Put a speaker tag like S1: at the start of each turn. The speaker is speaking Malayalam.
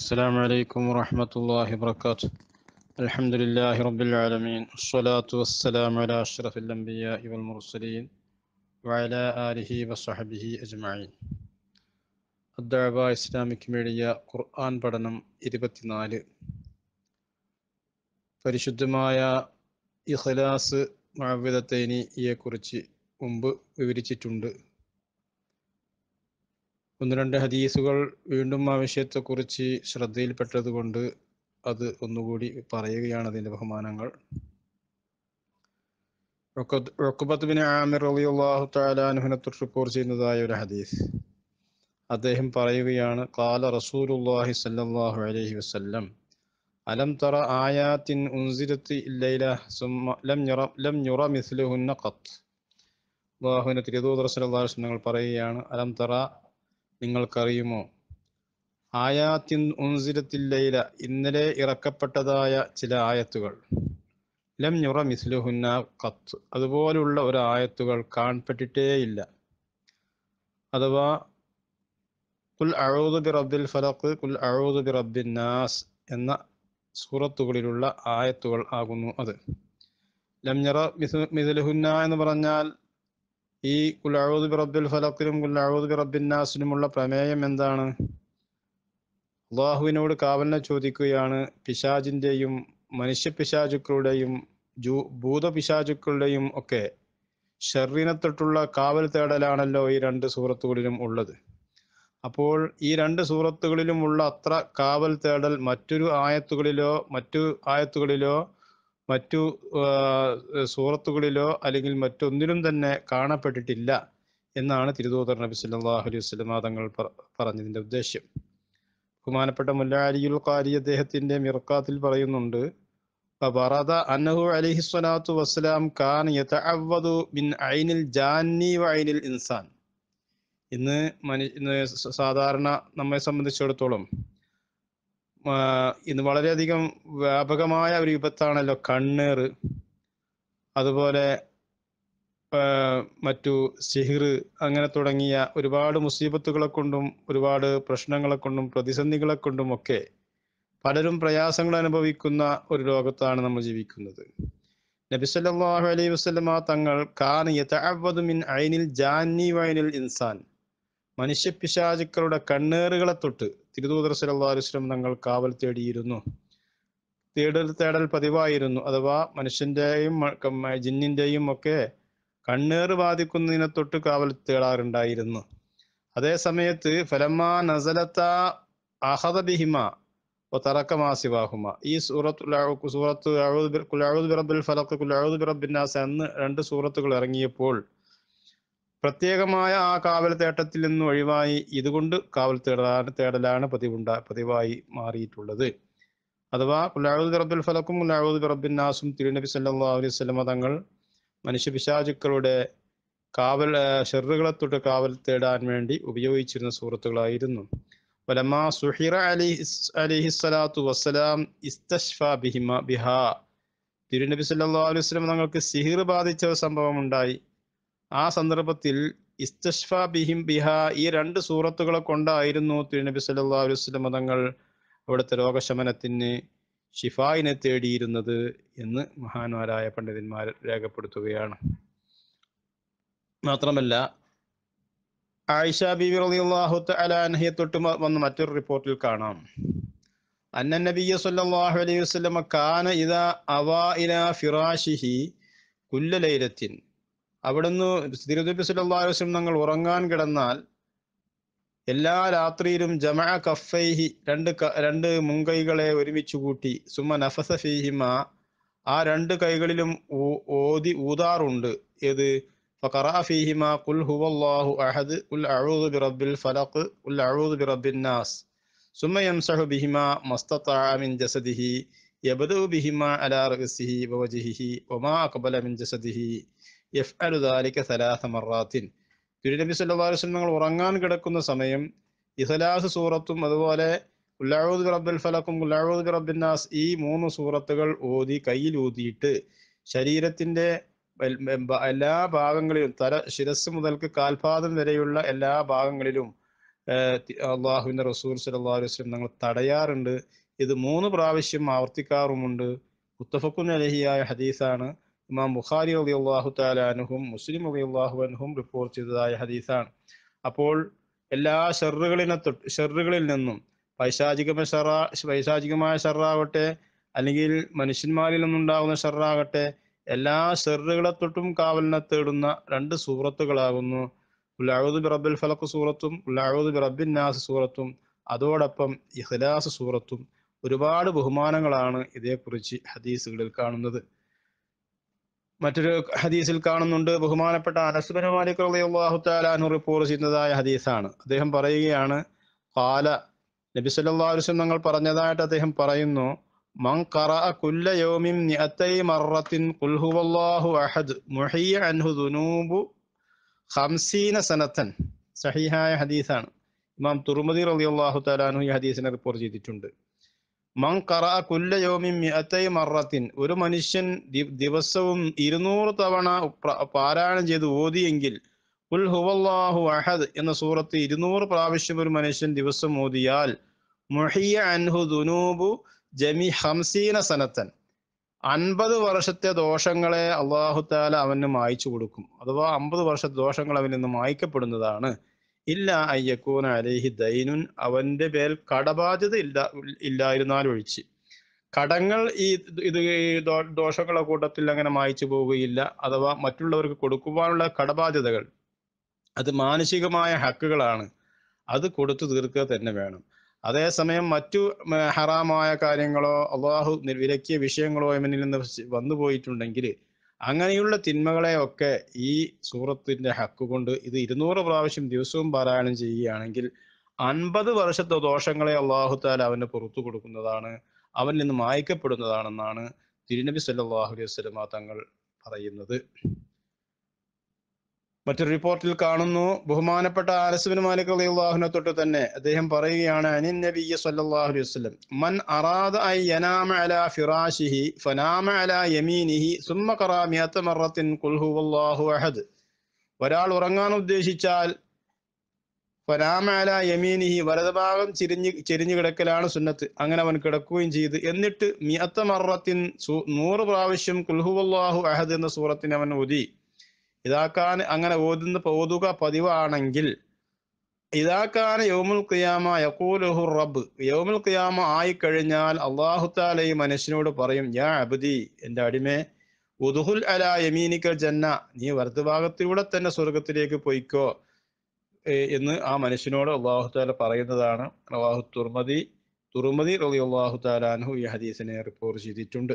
S1: السلام عليكم ورحمة الله وبركاته الحمد لله رب العالمين الصلاة والسلام على أشرف الأنبياء والمرسلين وعلى آله وصحبه أجمعين അദ്ദാബ ഇസ്ലാമിക് മീഡിയ ഖുർആൻ പഠനം ഇരുപത്തിനാല് പരിശുദ്ധമായ ഇഖ്ലാസ് മഹവിദത്തേനിയെക്കുറിച്ച് മുമ്പ് വിവരിച്ചിട്ടുണ്ട് ഒന്ന് രണ്ട് ഹദീസുകൾ വീണ്ടും ആവശ്യത്തെക്കുറിച്ച് ശ്രദ്ധയിൽപ്പെട്ടതുകൊണ്ട് അത് ഒന്നുകൂടി പറയുകയാണ് അതിന്റെ ബഹുമാനങ്ങൾ റൊക്കുബത്ത് ബിൻ ആമിർ റളിയല്ലാഹു തആല അൻഹുവിനെ റിപ്പോർട്ട് ചെയ്യുന്നതായ ഒരു ഹദീസ് അദ്ദേഹം പറയുകയാണ് കാല റസൂലുല്ലാഹി സല്ലല്ലാഹു അലൈഹി വസല്ലം അലം തറ ആയാത്തിൻ ഉൻസിലത്ത് ഇല്ലൈല സുമ്മ ലം യുറ ലം യുറ മിസ്ലുഹുന്ന ഖത്ത് അള്ളാഹുവിൻ്റെ റസൂലുള്ളാഹി സല്ലല്ലാഹു അലൈഹി വസല്ലം പറയുകയാണ് അലം തറ നിങ്ങൾക്കറിയുമോ ആയാത്തിൻ ഉൻസിരത്തില്ലയില ഇന്നലെ ഇറക്കപ്പെട്ടതായ ചില ആയത്തുകൾ ലം യുറ മിസ്ലുഹുന്ന കത്ത് അതുപോലുള്ള ഒരു ആയത്തുകൾ കാണപ്പെട്ടിട്ടേയില്ല അഥവാ കുൽ അഴൂദ് ബി റബ്ബിൽ ഫലഖ് കുൽ അഴൂദ് ബി റബ്ബിൻ നാസ് എന്ന സൂറത്തുകളിലുള്ള ആയത്തുകൾ ആകുന്നു അത് ലം ഞറ മിസ് മിസ്ലുഹുന്ന എന്ന് പറഞ്ഞാൽ ഈ കുലാവൂദ് ബിറബുൽ ഫലക്കിലും കുലാവൂദ് ബിറബിന്നാസിനുമുള്ള പ്രമേയം എന്താണ് അള്ളാഹുവിനോട് കാവലിനെ ചോദിക്കുകയാണ് പിശാജിൻ്റെയും മനുഷ്യ പിശാചുക്കളുടെയും ജൂ ഭൂതപിശാചുക്കളുടെയും ഒക്കെ ഷെറിനെ തൊട്ടുള്ള കാവൽ തേടലാണല്ലോ ഈ രണ്ട് സൂറത്തുകളിലും ഉള്ളത് അപ്പോൾ ഈ രണ്ട് സൂറത്തുകളിലുമുള്ള അത്ര കാവൽ തേടൽ മറ്റൊരു ആയത്തുകളിലോ മറ്റു ആയത്തുകളിലോ മറ്റു സൂറത്തുകളിലോ അല്ലെങ്കിൽ മറ്റൊന്നിലും തന്നെ കാണപ്പെട്ടിട്ടില്ല എന്നാണ് തിരുതോതർ നബി സല്ലാഹു അലൈഹി വസല്ലം തങ്ങൾ പറഞ്ഞതിൻ്റെ ഉദ്ദേശ്യം ബഹുമാനപ്പെട്ട മുല്ല അലിയുൽ ഖാരി അദ്ദേഹത്തിൻ്റെ മിർക്കാത്തിൽ പറയുന്നുണ്ട് فبرد أنه عليه الصلاة والسلام كان يتعوذ من عين الجان وعين الإنسان ഇന്ന് മനു സാധാരണ നമ്മെ സംബന്ധിച്ചിടത്തോളം ഇന്ന് വളരെയധികം വ്യാപകമായ ഒരു വിപത്താണല്ലോ കണ്ണേറ് അതുപോലെ മറ്റു സിഹിർ അങ്ങനെ തുടങ്ങിയ ഒരുപാട് മുസീബത്തുകളെ കൊണ്ടും ഒരുപാട് പ്രശ്നങ്ങളെ കൊണ്ടും പ്രതിസന്ധികളെ കൊണ്ടും ഒക്കെ പലരും പ്രയാസങ്ങൾ അനുഭവിക്കുന്ന ഒരു ലോകത്താണ് നമ്മൾ ജീവിക്കുന്നത് നബി സല്ലല്ലാഹു അലൈഹി വസല്ലമ തങ്ങൾ കാന യതഅവദു മിൻ ഐനിൽ ജാനി വൈനിൽ ഇൻസാൻ മനുഷ്യ പിശാചുക്കളുടെ കണ്ണേറുകളെ തൊട്ട് തിരുദൂതർ സലഹ്ലുസ്ലം തങ്ങൾ കാവൽ തേടിയിരുന്നു തേടൽ തേടൽ പതിവായിരുന്നു അഥവാ മനുഷ്യൻ്റെയും ജിന്നിൻ്റെയും ഒക്കെ കണ്ണേർ ബാധിക്കുന്നതിനെ തൊട്ട് കാവൽ തേടാറുണ്ടായിരുന്നു അതേ സമയത്ത് ഫലമാ നസലത്ത അഹദബിഹിമ തറക്കമാസിവാഹുമ ഈ സൂറത്ത് സൂറത്ത് ബിറബിൽ ഫലക്ക് ബിറബിന്നാസ് എന്ന് രണ്ട് സൂറത്തുകൾ ഇറങ്ങിയപ്പോൾ പ്രത്യേകമായ ആ കാവൽ തേട്ടത്തിൽ നിന്ന് ഒഴിവായി ഇതുകൊണ്ട് കാവൽ തേടാൻ തേടലാണ് പതിവുണ്ട പതിവായി മാറിയിട്ടുള്ളത് അഥവാ കുലാഹുദ് റബ്ബുൽ ഫലക്കും കുലാഹുദ് റബ്ബിൻ നാസും തിരുനബി സല്ലാ അലൈഹി സ്വലമ തങ്ങൾ മനുഷ്യ പിശാചുക്കളുടെ കാവൽ ഷെറുകളെ തൊട്ട് കാവൽ തേടാൻ വേണ്ടി ഉപയോഗിച്ചിരുന്ന സുഹൃത്തുക്കളായിരുന്നു വലമാ സുഹിറ അലി അലിഹിസ്സലാത്തു വസ്സലാം ഇസ്തഷ്ഫ ബിഹിമ ബിഹ തിരുനബി സല്ലാ അലൈഹി സ്വലം തങ്ങൾക്ക് സിഹിർ ബാധിച്ച സംഭവം ഉണ്ടായി ആ സന്ദർഭത്തിൽ ഇസ്തഷ്ഫ ബിഹിം ബിഹ ഈ രണ്ട് സൂറത്തുകളെ കൊണ്ടായിരുന്നു തിരുനബി സല്ലാ അലുസ്ലം മതങ്ങൾ അവിടുത്തെ രോഗശമനത്തിന് ഷിഫായിനെ തേടിയിരുന്നത് എന്ന് മഹാന്മാരായ പണ്ഡിതന്മാർ രേഖപ്പെടുത്തുകയാണ് മാത്രമല്ല ആയിഷ ബിബി റളിയല്ലാഹു തആല അൻഹയെ തൊട്ട് വന്ന മറ്റൊരു റിപ്പോർട്ടിൽ കാണാം അന്ന നബിയ സല്ലല്ലാഹു അലൈഹി വസല്ലമ കാന ഇദാ അവ ഇലാ ഫിറാശിഹി കുല്ല ലൈലത്തിൻ അവിടുന്ന് തിരുനബി സല്ലല്ലാഹു അലൈഹി തങ്ങൾ ഉറങ്ങാൻ കിടന്നാൽ എല്ലാ രാത്രിയിലും ജമ കഫൈഹി രണ്ട് രണ്ട് മുൻകൈകളെ ഒരുമിച്ച് കൂട്ടി സുമ നഫസ ഫീഹിമ ആ രണ്ട് കൈകളിലും ഓതി ഊതാറുണ്ട് ഏത് ഫഖറ ഫീഹിമ കുൽ ഹുവല്ലാഹു അഹദ് ഉൽ അഊദു ബിറബ്ബിൽ ഫലഖ് ഉൽ അഊദു ബിറബ്ബിൻ നാസ് സുമ യംസഹു ബിഹിമ മസ്തതഅ മിൻ ജസദിഹി യബദു വവജിഹിഹി മിൻ ജസദിഹി ദാലിക ഉറങ്ങാൻ കിടക്കുന്ന സമയം ഇഖ്ലാസ് സൂറത്തും അതുപോലെ ഉല്ലാഹൂദ് ഫലക്കും ഉല്ലാഹൂദ് നാസ് ഈ മൂന്ന് സൂറത്തുകൾ ഓതി കയ്യിൽ ഊതിയിട്ട് ശരീരത്തിന്റെ എല്ലാ ഭാഗങ്ങളിലും തല ശിരസ് മുതൽക്ക് കാൽപാദം വരെയുള്ള എല്ലാ ഭാഗങ്ങളിലും അള്ളാഹുവിന്റെ റസൂർ സല്ലാ അലൈഹി വസ്ലം ഞങ്ങൾ തടയാറുണ്ട് ഇത് മൂന്ന് പ്രാവശ്യം ആവർത്തിക്കാറുമുണ്ട് മുത്തഫക്കുൻ അലഹിയായ ഹദീസാണ് ഇമാം ബുഖാരി അലി അള്ളാഹു താലാനുഹും മുസ്ലിം അലി അള്ളാഹു അനുഹും റിപ്പോർട്ട് ചെയ്തതായ ഹദീസാണ് അപ്പോൾ എല്ലാ ഷെറുകളിനെ തൊട്ട് ഷെറുകളിൽ നിന്നും പൈശാചികമായ ഷെറാ പൈശാചികമായ ഷെറാവട്ടെ അല്ലെങ്കിൽ മനുഷ്യന്മാരിൽ നിന്നുണ്ടാകുന്ന ഷെറാകട്ടെ എല്ലാ ഷെറുകളെ തൊട്ടും കാവലിനെ തേടുന്ന രണ്ട് സൂറത്തുകളാകുന്നു ഉല്ലാഹുദ് ബിറബിൽ ഫലക്ക് സൂറത്തും ഉല്ലാഹുദ് ബിറബിൻ നാസ് സൂറത്തും അതോടൊപ്പം ഇഖ്ലാസ് സൂറത്തും ഒരുപാട് ബഹുമാനങ്ങളാണ് ഇതേക്കുറിച്ച് ഹദീസുകളിൽ കാണുന്നത് മറ്റൊരു ഹദീസിൽ കാണുന്നുണ്ട് ബഹുമാനപ്പെട്ട അനസ്ബിൻ റളിയല്ലാഹു തആല റിപ്പോർട്ട് ചെയ്യുന്നതായ ഹദീസാണ് അദ്ദേഹം പറയുകയാണ് ഖാല നബി സല്ലല്ലാഹു അലൈഹി വസല്ലം പറഞ്ഞതായിട്ട് അദ്ദേഹം പറയുന്നു മൻ ഖറഅ കുല്ല യൗമിൻ ഖുൽ ഹുവല്ലാഹു അഹദ് അൻഹു സനത്തൻ ഹദീസാണ് ഇമാം തുറുമതി റളിയല്ലാഹു തആല താലാനു ഈ ഹദീസിനെ റിപ്പോർട്ട് ചെയ്തിട്ടുണ്ട് മറത്തിൻ ഒരു മനുഷ്യൻ ദിവസവും ഇരുന്നൂറ് തവണ പാരായണം ചെയ്ത് ഓതിയെങ്കിൽ ഉൽ ഹുവല്ലാഹു അഹദ് എന്ന സൂറത്ത് ഇരുന്നൂറ് പ്രാവശ്യം ഒരു മനുഷ്യൻ ദിവസം ഓതിയാൽ മുഹിയ അൻഹു ദുനൂബു ജമി ഹംസീന സനത്തൻ അൻപത് വർഷത്തെ ദോഷങ്ങളെ അള്ളാഹു താല അവന് മായച്ചു കൊടുക്കും അഥവാ അമ്പത് വർഷത്തെ ദോഷങ്ങൾ അവനിന്ന് മായ്ക്കപ്പെടുന്നതാണ് ഇല്ല അയ്യക്കൂൻ അലൈഹി ദൈനുൻ അവന്റെ പേൽ കടബാധ്യത ഇല്ല ഇല്ലായിരുന്നാൽ ഒഴിച്ച് കടങ്ങൾ ഈ ഇത് ദോഷങ്ങളെ കൂട്ടത്തിൽ അങ്ങനെ മായിച്ചു പോവുകയില്ല അഥവാ മറ്റുള്ളവർക്ക് കൊടുക്കുവാനുള്ള കടബാധ്യതകൾ അത് മാനസികമായ ഹക്കുകളാണ് അത് കൊടുത്തു തീർക്കുക തന്നെ വേണം അതേസമയം മറ്റു ഹറാമായ കാര്യങ്ങളോ അള്ളാഹു വിലക്കിയ വിഷയങ്ങളോ ഇവനിൽ നിന്ന് വന്നു പോയിട്ടുണ്ടെങ്കിൽ അങ്ങനെയുള്ള തിന്മകളെ ഒക്കെ ഈ സൂറത്തിന്റെ ഹക്ക് കൊണ്ട് ഇത് ഇരുന്നൂറ് പ്രാവശ്യം ദിവസവും പാരായണം ചെയ്യുകയാണെങ്കിൽ അൻപത് വർഷത്തെ ദോഷങ്ങളെ അള്ളാഹുത്താൽ അവന് പുറത്തു കൊടുക്കുന്നതാണ് അവനിൽ നിന്ന് മായ്ക്കപ്പെടുന്നതാണെന്നാണ് തിരുനബി സല്ലാഹുലി അലൈഹി വസ്ലമ തങ്ങൾ പറയുന്നത് മറ്റൊരു റിപ്പോർട്ടിൽ കാണുന്നു ബഹുമാനപ്പെട്ട ആലസുബിൻ മാലിക് അലി അള്ളാഹുനെ തൊട്ട് തന്നെ അദ്ദേഹം പറയുകയാണ് അനിൻ നബി സല്ലാഹു അലൈഹി വസ്ലം മൻ അറാദ ഐ യനാമ അല ഫിറാഷിഹി ഫനാമ അല യമീനിഹി ഖറാ കറാമിയത്ത മറത്തിൻ കുൽഹു അള്ളാഹു അഹദ് ഒരാൾ ഉറങ്ങാൻ ഉദ്ദേശിച്ചാൽ ഫനാമ അല യമീനിഹി വലതുഭാഗം ചിരിഞ്ഞ് ചിരിഞ്ഞു കിടക്കലാണ് സുന്നത്ത് അങ്ങനെ അവൻ കിടക്കുകയും ചെയ്ത് എന്നിട്ട് മിയത്ത മറത്തിൻ നൂറ് പ്രാവശ്യം കുൽഹു അള്ളാഹു അഹദ് എന്ന സൂറത്തിന് അവൻ ഒതി ഇതാക്കാൻ അങ്ങനെ ഓതുന്ന പോതുക പതിവാണെങ്കിൽ ഇതാക്കാൻ യോമുൽ ഖിയാമ യക്കൂലുഹു റബ്ബ് യോമുൽ ഖിയാമ ആയിക്കഴിഞ്ഞാൽ താല ഈ മനുഷ്യനോട് പറയും യാ അബുദി എൻ്റെ അടിമേ ഉദുഹുൽ അല യമീനിക്കൽ ജന്ന നീ വർദ്ധഭാഗത്തിലൂടെ തന്നെ സ്വർഗത്തിലേക്ക് പൊയ്ക്കോ എന്ന് ആ മനുഷ്യനോട് താല പറയുന്നതാണ് അള്ളാഹു തുർമതി തുർമതി റബി അള്ളാഹു താലാൻഹു ഈ ഹദീസിനെ റിപ്പോർട്ട് ചെയ്തിട്ടുണ്ട്